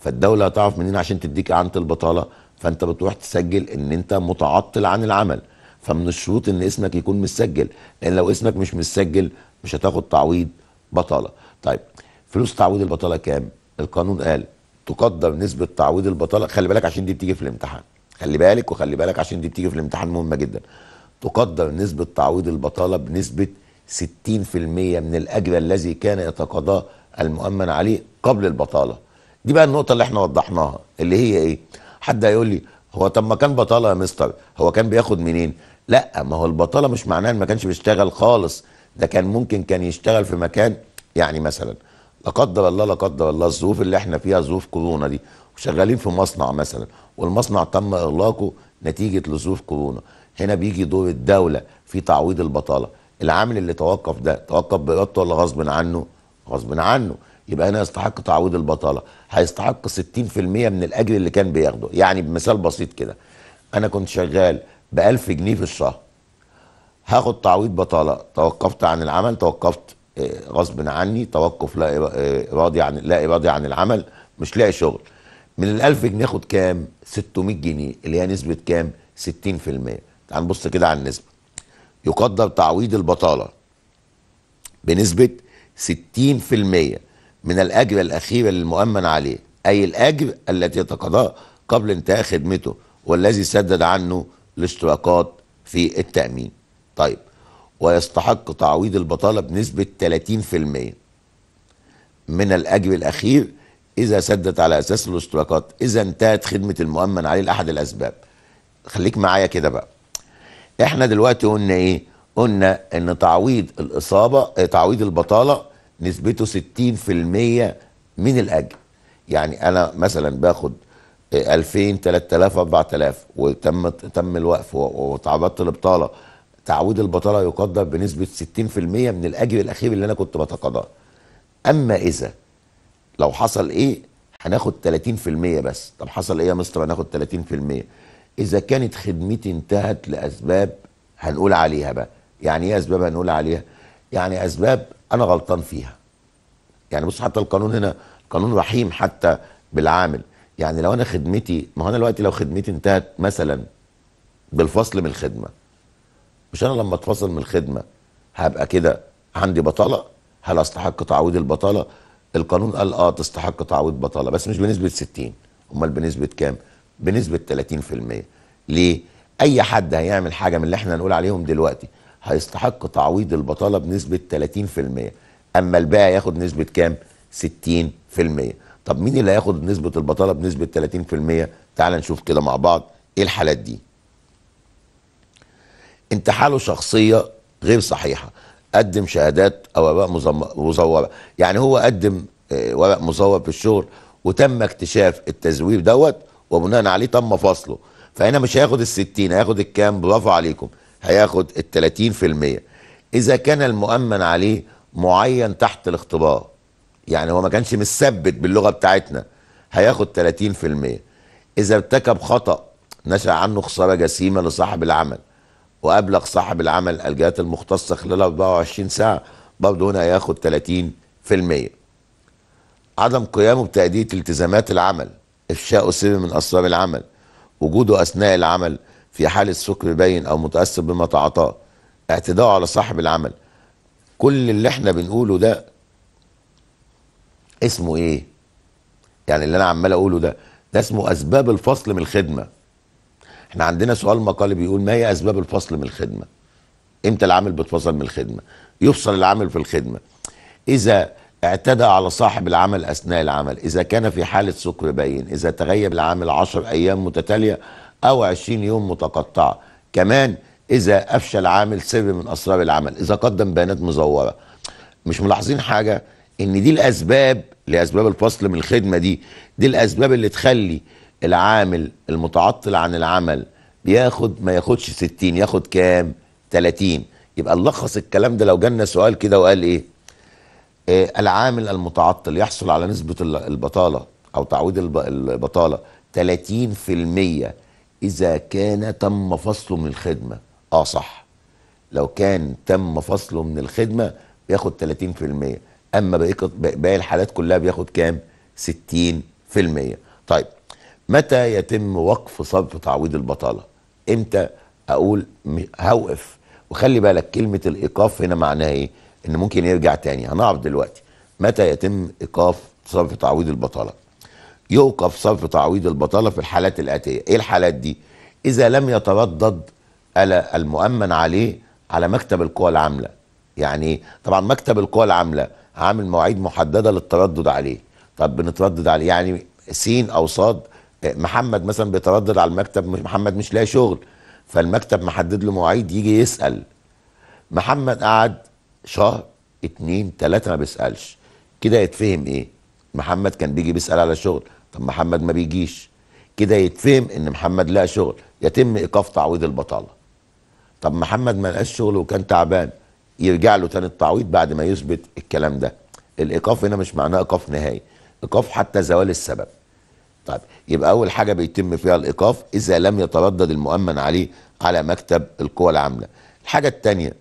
فالدوله هتعرف منين عشان تديك اعانه البطاله فانت بتروح تسجل ان انت متعطل عن العمل فمن الشروط ان اسمك يكون متسجل لان لو اسمك مش متسجل مش هتاخد تعويض بطاله طيب فلوس تعويض البطاله كام القانون قال تقدر نسبه تعويض البطاله خلي بالك عشان دي بتيجي في الامتحان خلي بالك وخلي بالك عشان دي بتيجي في الامتحان مهمه جدا تقدر نسبه تعويض البطاله بنسبه 60% من الاجر الذي كان يتقاضاه المؤمن عليه قبل البطاله دي بقى النقطه اللي احنا وضحناها اللي هي ايه حد هيقول لي هو طب ما كان بطاله يا مستر هو كان بياخد منين لا ما هو البطاله مش معناها ما كانش بيشتغل خالص ده كان ممكن كان يشتغل في مكان يعني مثلا لا قدر الله لا قدر الله الظروف اللي احنا فيها ظروف كورونا دي وشغالين في مصنع مثلا والمصنع تم اغلاقه نتيجه لظروف كورونا هنا بيجي دور الدوله في تعويض البطاله العامل اللي توقف ده توقف بارادته ولا غصب عنه غصب عنه يبقى هنا يستحق تعويض البطاله هيستحق 60% من الاجر اللي كان بياخده يعني بمثال بسيط كده انا كنت شغال ب 1000 جنيه في الشهر هاخد تعويض بطاله توقفت عن العمل توقفت آه، غصب عني توقف لا آه، راضي عن لا راضي عن العمل مش لاقي شغل من ال 1000 جنيه اخد كام 600 جنيه اللي هي نسبه كام 60% تعال نبص كده على النسبه يقدر تعويض البطاله بنسبه 60% من الاجر الاخير للمؤمن عليه اي الاجر التي تقضاه قبل انتهاء خدمته والذي سدد عنه الاشتراكات في التأمين طيب ويستحق تعويض البطالة بنسبة 30% من الأجر الأخير إذا سدت على أساس الاشتراكات إذا انتهت خدمة المؤمن عليه لأحد الأسباب خليك معايا كده بقى احنا دلوقتي قلنا ايه قلنا ان تعويض الإصابة تعويض البطالة نسبته 60% من الأجر يعني أنا مثلا باخد 2000 3000 4000 وتم تم الوقف وتعرضت لبطاله تعويض البطاله يقدر بنسبه 60% من الاجر الاخير اللي انا كنت بتقاضاه اما اذا لو حصل ايه هناخد 30% بس طب حصل ايه يا مستر هناخد 30% اذا كانت خدمتي انتهت لاسباب هنقول عليها بقى يعني ايه اسباب هنقول عليها يعني اسباب انا غلطان فيها يعني بص حتى القانون هنا قانون رحيم حتى بالعامل يعني لو انا خدمتي ما هو انا دلوقتي لو خدمتي انتهت مثلا بالفصل من الخدمه مش انا لما اتفصل من الخدمه هبقى كده عندي بطاله هل استحق تعويض البطاله القانون قال اه تستحق تعويض بطاله بس مش بنسبه 60 امال بنسبه كام بنسبه 30% ليه اي حد هيعمل حاجه من اللي احنا هنقول عليهم دلوقتي هيستحق تعويض البطاله بنسبه 30% اما الباقي ياخد نسبه كام 60% طب مين اللي هياخد نسبه البطاله بنسبه 30% تعال نشوف كده مع بعض ايه الحالات دي انت حاله شخصيه غير صحيحه قدم شهادات او اوراق مزوره يعني هو قدم آه، ورق مزور في الشغل وتم اكتشاف التزوير دوت وبناء عليه تم فصله فهنا مش هياخد ال 60 هياخد الكام برافو عليكم هياخد ال 30% اذا كان المؤمن عليه معين تحت الاختبار يعني هو ما كانش متثبت باللغه بتاعتنا هياخد 30% اذا ارتكب خطا نشا عنه خساره جسيمه لصاحب العمل وابلغ صاحب العمل الجهات المختصه خلال 24 ساعه برضه هنا هياخد 30% عدم قيامه بتاديه التزامات العمل افشاء سر من اسرار العمل وجوده اثناء العمل في حاله سكر باين او متاثر بما تعاطاه اعتداء على صاحب العمل كل اللي احنا بنقوله ده اسمه ايه يعني اللي انا عمال اقوله ده ده اسمه اسباب الفصل من الخدمه احنا عندنا سؤال مقالي بيقول ما هي اسباب الفصل من الخدمه امتى العامل بيتفصل من الخدمه يفصل العامل في الخدمه اذا اعتدى على صاحب العمل اثناء العمل اذا كان في حاله سكر باين اذا تغيب العامل 10 ايام متتاليه او 20 يوم متقطعه كمان اذا افشى العامل سر من اسرار العمل اذا قدم بيانات مزوره مش ملاحظين حاجه ان دي الاسباب لاسباب الفصل من الخدمه دي دي الاسباب اللي تخلي العامل المتعطل عن العمل بياخد ما ياخدش 60 ياخد كام 30 يبقى نلخص الكلام ده لو جالنا سؤال كده وقال ايه آه، العامل المتعطل يحصل على نسبه البطاله او تعويض البطاله 30% اذا كان تم فصله من الخدمه اه صح لو كان تم فصله من الخدمه بياخد 30% اما باقي الحالات كلها بياخد كام 60% طيب متى يتم وقف صرف تعويض البطاله امتى اقول هوقف وخلي بالك كلمه الايقاف هنا معناها ايه ان ممكن يرجع تاني هنعرف دلوقتي متى يتم ايقاف صرف تعويض البطاله يوقف صرف تعويض البطاله في الحالات الاتيه ايه الحالات دي اذا لم يتردد المؤمن عليه على مكتب القوى العامله يعني إيه؟ طبعا مكتب القوى العامله عامل مواعيد محدده للتردد عليه طب بنتردد عليه يعني سين او صاد محمد مثلا بيتردد على المكتب محمد مش لاقي شغل فالمكتب محدد له مواعيد يجي يسال محمد قعد شهر اتنين تلاته ما بيسالش كده يتفهم ايه محمد كان بيجي بيسال على شغل طب محمد ما بيجيش كده يتفهم ان محمد لقى شغل يتم ايقاف تعويض البطاله طب محمد ما لقاش شغل وكان تعبان يرجع له تاني التعويض بعد ما يثبت الكلام ده الايقاف هنا مش معناه ايقاف نهائي ايقاف حتى زوال السبب طيب يبقى اول حاجه بيتم فيها الايقاف اذا لم يتردد المؤمن عليه على مكتب القوى العامله الحاجه الثانيه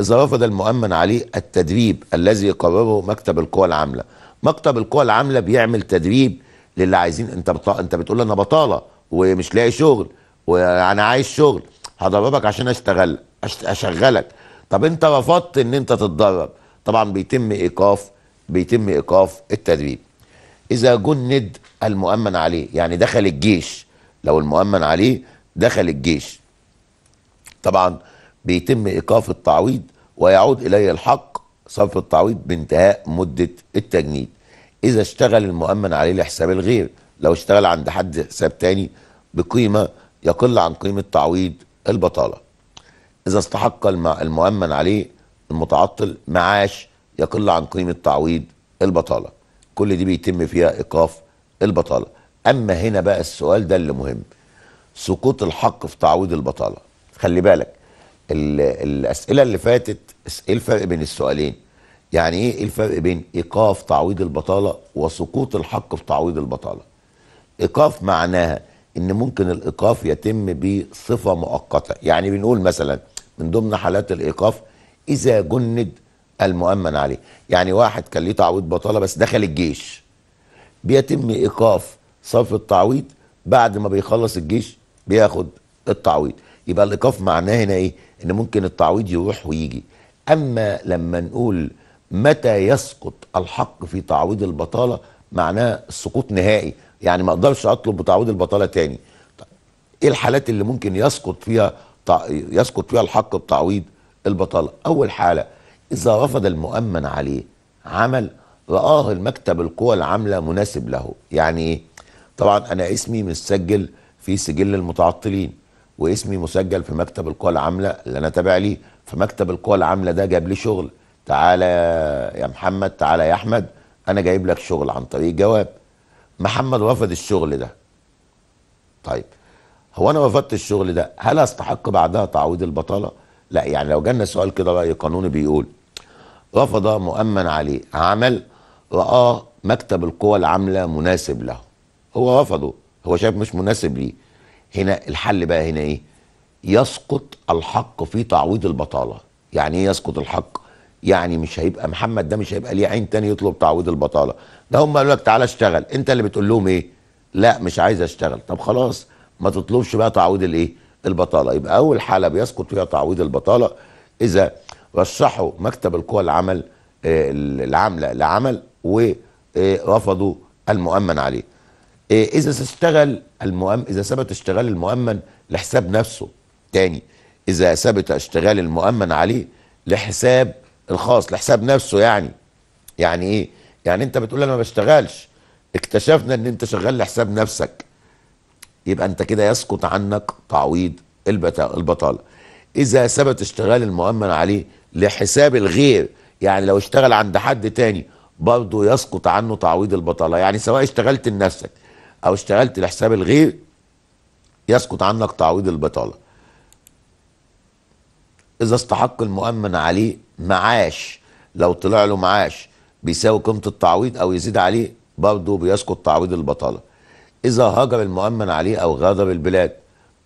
اذا رفض المؤمن عليه التدريب الذي يقرره مكتب القوى العامله مكتب القوى العامله بيعمل تدريب للي عايزين انت بط... انت بتقول انا بطاله ومش لاقي شغل وانا عايز شغل هضربك عشان اشتغل أش... اشغلك طب انت رفضت ان انت تتدرب طبعا بيتم ايقاف بيتم ايقاف التدريب اذا جند المؤمن عليه يعني دخل الجيش لو المؤمن عليه دخل الجيش طبعا بيتم ايقاف التعويض ويعود اليه الحق صرف التعويض بانتهاء مده التجنيد اذا اشتغل المؤمن عليه لحساب الغير لو اشتغل عند حد حساب تاني بقيمه يقل عن قيمه تعويض البطاله إذا استحق المؤمن عليه المتعطل معاش يقل عن قيمة تعويض البطالة كل دي بيتم فيها إيقاف البطالة أما هنا بقى السؤال ده اللي مهم سقوط الحق في تعويض البطالة خلي بالك الأسئلة اللي فاتت إيه الفرق بين السؤالين يعني إيه الفرق بين إيقاف تعويض البطالة وسقوط الحق في تعويض البطالة إيقاف معناها إن ممكن الإيقاف يتم بصفة مؤقتة يعني بنقول مثلاً من ضمن حالات الايقاف اذا جند المؤمن عليه يعني واحد كان ليه تعويض بطاله بس دخل الجيش بيتم ايقاف صف التعويض بعد ما بيخلص الجيش بياخد التعويض يبقى الايقاف معناه هنا ايه ان ممكن التعويض يروح ويجي اما لما نقول متى يسقط الحق في تعويض البطاله معناه السقوط نهائي يعني ما اقدرش اطلب بتعويض البطاله تاني طيب، ايه الحالات اللي ممكن يسقط فيها يسقط فيها الحق بتعويض البطالة أول حالة إذا رفض المؤمن عليه عمل رآه المكتب القوى العاملة مناسب له يعني إيه؟ طبعا أنا اسمي متسجل في سجل المتعطلين واسمي مسجل في مكتب القوى العاملة اللي أنا تابع ليه فمكتب القوى العاملة ده جاب لي شغل تعالى يا محمد تعالى يا أحمد أنا جايب لك شغل عن طريق جواب محمد رفض الشغل ده طيب هو انا رفضت الشغل ده هل استحق بعدها تعويض البطاله لا يعني لو جالنا سؤال كده راي قانوني بيقول رفض مؤمن عليه عمل رآه مكتب القوى العامله مناسب له هو رفضه هو شايف مش مناسب ليه هنا الحل بقى هنا ايه يسقط الحق في تعويض البطاله يعني ايه يسقط الحق يعني مش هيبقى محمد ده مش هيبقى ليه عين تاني يطلب تعويض البطاله ده هم قالوا لك تعالى اشتغل انت اللي بتقول لهم ايه لا مش عايز اشتغل طب خلاص ما تطلبش بقى تعويض الايه البطاله يبقى اول حاله بيسقط فيها تعويض البطاله اذا رشحوا مكتب القوى العمل آه، العامله لعمل ورفضوا آه، المؤمن عليه آه، اذا اشتغل المؤمن اذا ثبت اشتغال المؤمن لحساب نفسه تاني اذا ثبت اشتغال المؤمن عليه لحساب الخاص لحساب نفسه يعني يعني ايه يعني انت بتقول انا ما بشتغلش اكتشفنا ان انت شغال لحساب نفسك يبقى انت كده يسقط عنك تعويض البطاله اذا ثبت اشتغال المؤمن عليه لحساب الغير يعني لو اشتغل عند حد تاني برضه يسقط عنه تعويض البطاله يعني سواء اشتغلت لنفسك او اشتغلت لحساب الغير يسقط عنك تعويض البطاله اذا استحق المؤمن عليه معاش لو طلع له معاش بيساوي قيمه التعويض او يزيد عليه برضه بيسقط تعويض البطاله إذا هجر المؤمن عليه أو غادر البلاد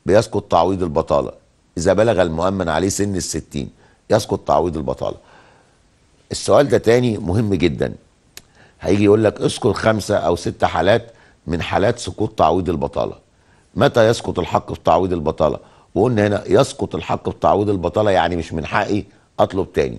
بيسقط تعويض البطالة إذا بلغ المؤمن عليه سن الستين يسقط تعويض البطالة السؤال ده تاني مهم جدا هيجي يقول لك اسقط خمسة أو ست حالات من حالات سقوط تعويض البطالة متى يسقط الحق في تعويض البطالة وقلنا هنا يسقط الحق في تعويض البطالة يعني مش من حقي أطلب تاني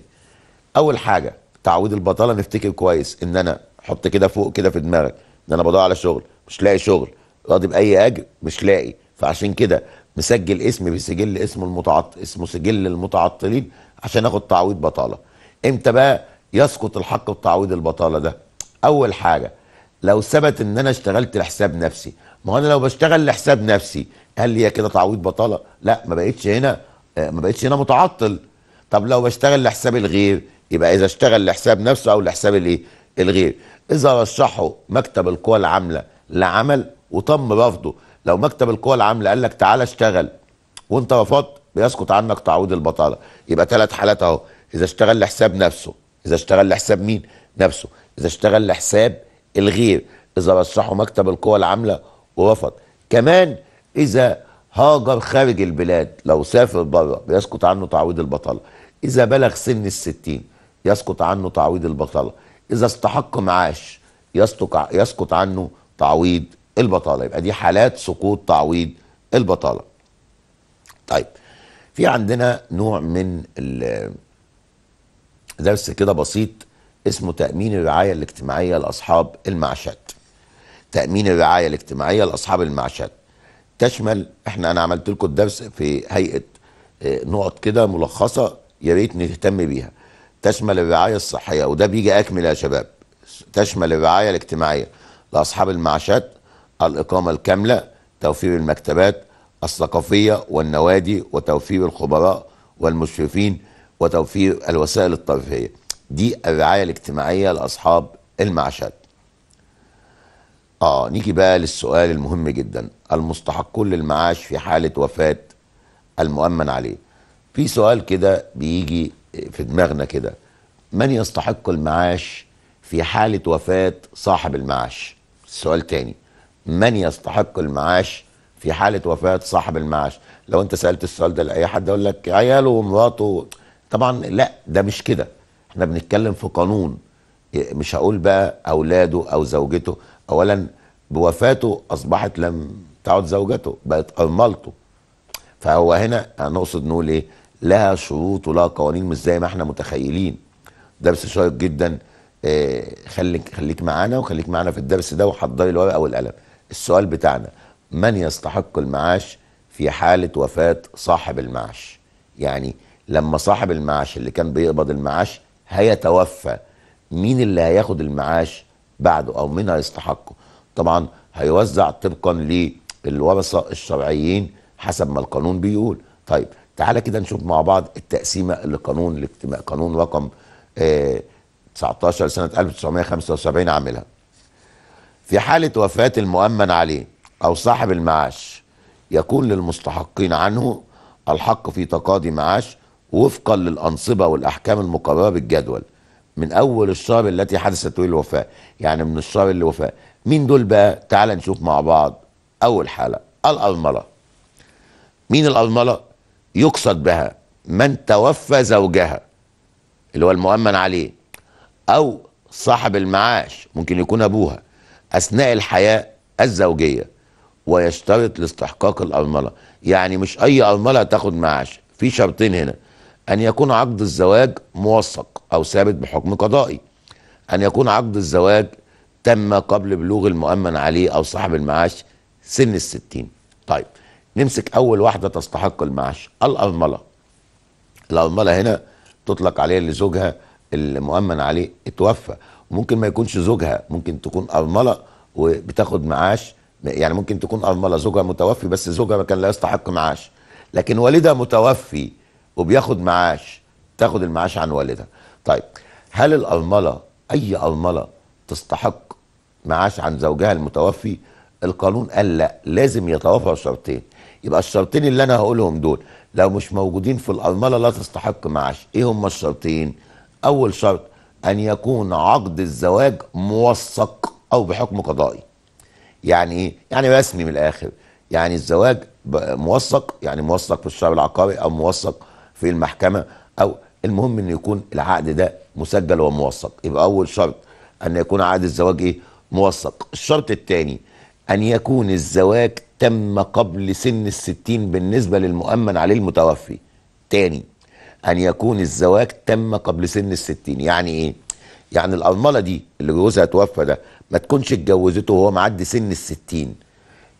أول حاجة تعويض البطالة نفتكر كويس إن أنا حط كده فوق كده في دماغك إن أنا بدور على شغل مش لاقي شغل راضي باي اجر مش لاقي فعشان كده مسجل اسمي بسجل اسم المتعط اسمه سجل المتعطلين عشان اخد تعويض بطاله امتى بقى يسقط الحق بتعويض البطاله ده اول حاجه لو ثبت ان انا اشتغلت لحساب نفسي ما انا لو بشتغل لحساب نفسي هل هي كده تعويض بطاله لا ما بقتش هنا آه، ما بقتش هنا متعطل طب لو بشتغل لحساب الغير يبقى اذا اشتغل لحساب نفسه او لحساب الايه الغير اذا رشحه مكتب القوى العامله لعمل وطم رفضه لو مكتب القوى العامله قال لك تعالى اشتغل وانت رفضت بيسقط عنك تعويض البطاله يبقى ثلاث حالات اهو اذا اشتغل لحساب نفسه اذا اشتغل لحساب مين نفسه اذا اشتغل لحساب الغير اذا رشحه مكتب القوى العامله ورفض كمان اذا هاجر خارج البلاد لو سافر بره بيسقط عنه تعويض البطاله اذا بلغ سن الستين يسقط عنه تعويض البطاله اذا استحق معاش يسقط عنه تعويض البطاله يبقى دي حالات سقوط تعويض البطاله طيب في عندنا نوع من درس كده بسيط اسمه تامين الرعايه الاجتماعيه لاصحاب المعاشات تامين الرعايه الاجتماعيه لاصحاب المعاشات تشمل احنا انا عملت لكم الدرس في هيئه آه، نقط كده ملخصه يا ريت نهتم بيها تشمل الرعايه الصحيه وده بيجي اكمل يا شباب تشمل الرعايه الاجتماعيه لأصحاب المعاشات الإقامة الكاملة توفير المكتبات الثقافية والنوادي وتوفير الخبراء والمشرفين وتوفير الوسائل الترفيهية دي الرعاية الاجتماعية لأصحاب المعاشات آه نيجي بقى للسؤال المهم جدا المستحقون للمعاش في حالة وفاة المؤمن عليه في سؤال كده بيجي في دماغنا كده من يستحق المعاش في حالة وفاة صاحب المعاش سؤال تاني من يستحق المعاش في حاله وفاه صاحب المعاش لو انت سالت السؤال ده لاي حد يقول لك عياله ومراته طبعا لا ده مش كده احنا بنتكلم في قانون مش هقول بقى اولاده او زوجته اولا بوفاته اصبحت لم تعد زوجته بقت ارملته فهو هنا نقصد نقول ايه لها شروط ولها قوانين مش زي ما احنا متخيلين درس شيق جدا آه، خليك خليك معانا وخليك معانا في الدرس ده وحضري الورقه والقلم السؤال بتاعنا من يستحق المعاش في حاله وفاه صاحب المعاش يعني لما صاحب المعاش اللي كان بيقبض المعاش هيتوفى مين اللي هياخد المعاش بعده او مين هيستحقه طبعا هيوزع طبقا للورثه الشرعيين حسب ما القانون بيقول طيب تعالى كده نشوف مع بعض التقسيمه اللي قانون قانون رقم آه 19 سنة 1975 عاملها في حالة وفاة المؤمن عليه أو صاحب المعاش يكون للمستحقين عنه الحق في تقاضي معاش وفقا للأنصبة والأحكام المقررة بالجدول من أول الشهر التي حدثت فيه الوفاة يعني من الشهر اللي وفاة مين دول بقى تعال نشوف مع بعض أول حالة الأرملة مين الأرملة يقصد بها من توفى زوجها اللي هو المؤمن عليه او صاحب المعاش ممكن يكون ابوها اثناء الحياه الزوجيه ويشترط لاستحقاق الارمله يعني مش اي ارمله تاخد معاش في شرطين هنا ان يكون عقد الزواج موثق او ثابت بحكم قضائي ان يكون عقد الزواج تم قبل بلوغ المؤمن عليه او صاحب المعاش سن الستين طيب نمسك اول واحده تستحق المعاش الارمله الارمله هنا تطلق عليها لزوجها المؤمن عليه اتوفى ممكن ما يكونش زوجها ممكن تكون ارمله وبتاخد معاش يعني ممكن تكون ارمله زوجها متوفي بس زوجها ما كان لا يستحق معاش لكن والدها متوفي وبياخد معاش تاخد المعاش عن والدها طيب هل الارمله اي ارمله تستحق معاش عن زوجها المتوفي القانون قال لا لازم يتوافر شرطين يبقى الشرطين اللي انا هقولهم دول لو مش موجودين في الارمله لا تستحق معاش ايه هم الشرطين اول شرط ان يكون عقد الزواج موثق او بحكم قضائي يعني ايه يعني رسمي من الاخر يعني الزواج موثق يعني موثق في الشرع العقاري او موثق في المحكمه او المهم ان يكون العقد ده مسجل وموثق يبقى اول شرط ان يكون عقد الزواج ايه موثق الشرط الثاني ان يكون الزواج تم قبل سن الستين بالنسبه للمؤمن عليه المتوفي تاني أن يكون الزواج تم قبل سن الستين يعني إيه؟ يعني الأرملة دي اللي جوزها توفى ده ما تكونش اتجوزته وهو معدي سن الستين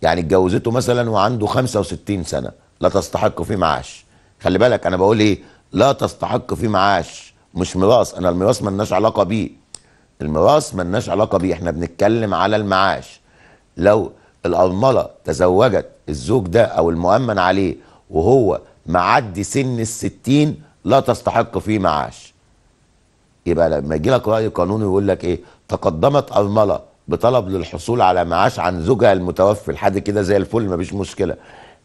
يعني اتجوزته مثلا وعنده 65 سنة لا تستحق فيه معاش خلي بالك أنا بقول إيه لا تستحق فيه معاش مش ميراث أنا الميراث ملناش علاقة بيه الميراث ملناش علاقة بيه احنا بنتكلم على المعاش لو الأرملة تزوجت الزوج ده أو المؤمن عليه وهو معدي سن الستين لا تستحق فيه معاش يبقى لما يجي لك راي قانوني ويقول لك ايه تقدمت ارمله بطلب للحصول على معاش عن زوجها المتوفي لحد كده زي الفل مفيش مشكله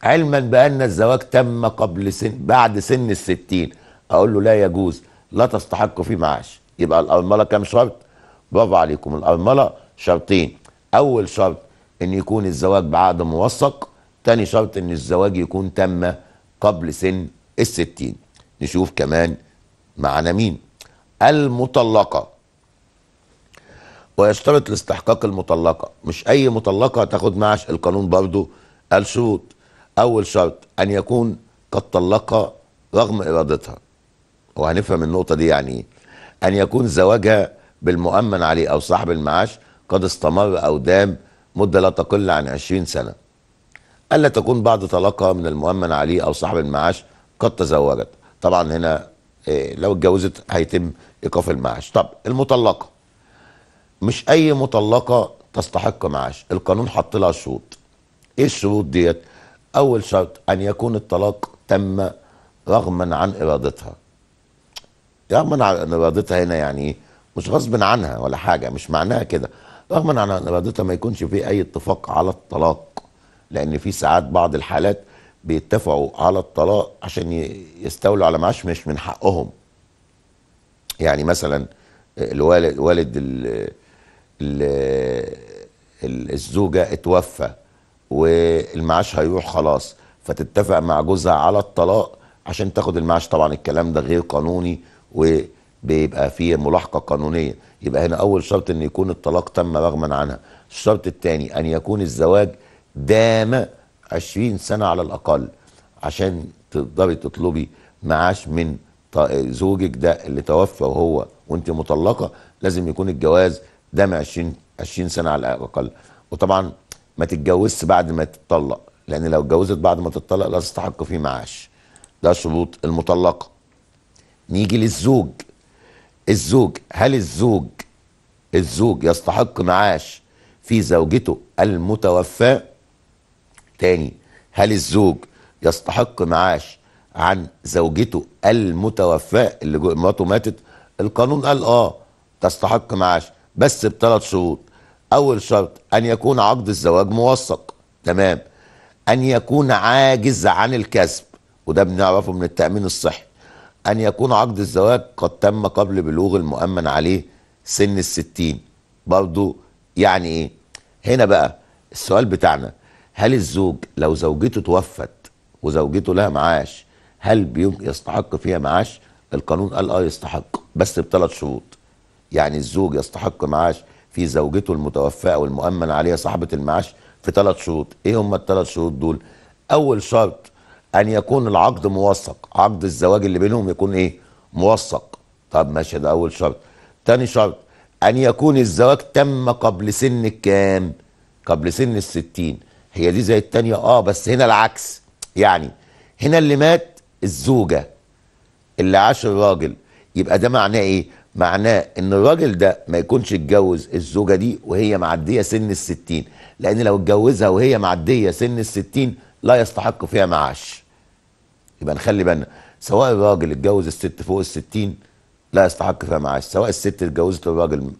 علما بان الزواج تم قبل سن بعد سن الستين اقول له لا يجوز لا تستحق فيه معاش يبقى الارمله كام شرط برافو عليكم الارمله شرطين اول شرط ان يكون الزواج بعقد موثق تاني شرط ان الزواج يكون تم قبل سن الستين نشوف كمان معنا مين المطلقة ويشترط الاستحقاق المطلقة مش أي مطلقة تاخد معش القانون برضو قال شروط أول شرط أن يكون قد طلقها رغم إرادتها وهنفهم النقطة دي يعني إيه أن يكون زواجها بالمؤمن عليه أو صاحب المعاش قد استمر أو دام مدة لا تقل عن 20 سنة ألا تكون بعد طلاقها من المؤمن عليه أو صاحب المعاش قد تزوجت طبعا هنا آه، لو اتجوزت هيتم ايقاف المعاش طب المطلقه مش اي مطلقه تستحق معاش القانون حط لها شروط ايه الشروط ديت اول شرط ان يكون الطلاق تم رغما عن ارادتها رغما عن ارادتها هنا يعني إيه؟ مش غصب عنها ولا حاجه مش معناها كده رغما عن ارادتها ما يكونش في اي اتفاق على الطلاق لان في ساعات بعض الحالات بيتفقوا على الطلاق عشان يستولوا على معاش مش من حقهم يعني مثلا الوالد والد ال ال الزوجه اتوفى والمعاش هيروح خلاص فتتفق مع جوزها على الطلاق عشان تاخد المعاش طبعا الكلام ده غير قانوني وبيبقى فيه ملاحقه قانونيه يبقى هنا اول شرط ان يكون الطلاق تم رغما عنها الشرط الثاني ان يكون الزواج دام 20 سنه على الاقل عشان تقدري تطلبي معاش من زوجك ده اللي توفى وهو وانت مطلقه لازم يكون الجواز ده من 20 20 سنه على الاقل وطبعا ما تتجوزش بعد ما تتطلق لان لو اتجوزت بعد ما تتطلق لا تستحق فيه معاش ده شروط المطلقه نيجي للزوج الزوج هل الزوج الزوج يستحق معاش في زوجته المتوفاه تاني هل الزوج يستحق معاش عن زوجته المتوفاة اللي مراته ماتت القانون قال اه تستحق معاش بس بثلاث شروط اول شرط ان يكون عقد الزواج موثق تمام ان يكون عاجز عن الكسب وده بنعرفه من التامين الصحي ان يكون عقد الزواج قد تم قبل بلوغ المؤمن عليه سن الستين برضو يعني ايه هنا بقى السؤال بتاعنا هل الزوج لو زوجته توفت وزوجته لها معاش هل يستحق فيها معاش القانون قال اه يستحق بس بثلاث شروط يعني الزوج يستحق معاش في زوجته المتوفاه والمؤمن عليها صاحبه المعاش في ثلاث شروط ايه هم الثلاث شروط دول اول شرط ان يكون العقد موثق عقد الزواج اللي بينهم يكون ايه موثق طب ماشي ده اول شرط تاني شرط ان يكون الزواج تم قبل سن الكام قبل سن الستين هي دي زي التانية اه بس هنا العكس يعني هنا اللي مات الزوجة اللي عاش الراجل يبقى ده معناه ايه معناه ان الراجل ده ما يكونش اتجوز الزوجة دي وهي معدية سن الستين لان لو اتجوزها وهي معدية سن الستين لا يستحق فيها معاش يبقى نخلي بالنا سواء الراجل اتجوز الست فوق الستين لا يستحق فيها معاش سواء الست اتجوزت الراجل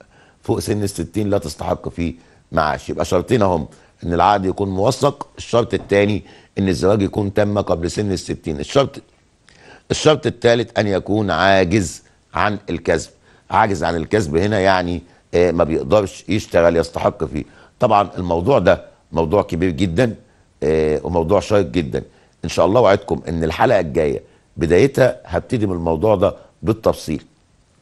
فوق سن الستين لا تستحق فيه معاش يبقى شرطين هم ان العقد يكون موثق الشرط الثاني ان الزواج يكون تم قبل سن الستين الشرط الشرط الثالث ان يكون عاجز عن الكذب عاجز عن الكذب هنا يعني آه، ما بيقدرش يشتغل يستحق فيه طبعا الموضوع ده موضوع كبير جدا آه، وموضوع شيق جدا ان شاء الله وعدكم ان الحلقه الجايه بدايتها هبتدي من الموضوع ده بالتفصيل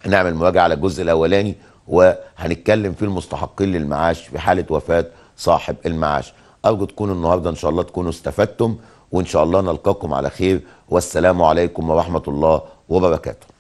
هنعمل مراجعه على الجزء الاولاني وهنتكلم في المستحقين للمعاش في حاله وفاه صاحب المعاش أرجو تكونوا النهاردة إن شاء الله تكونوا استفدتم وإن شاء الله نلقاكم على خير والسلام عليكم ورحمة الله وبركاته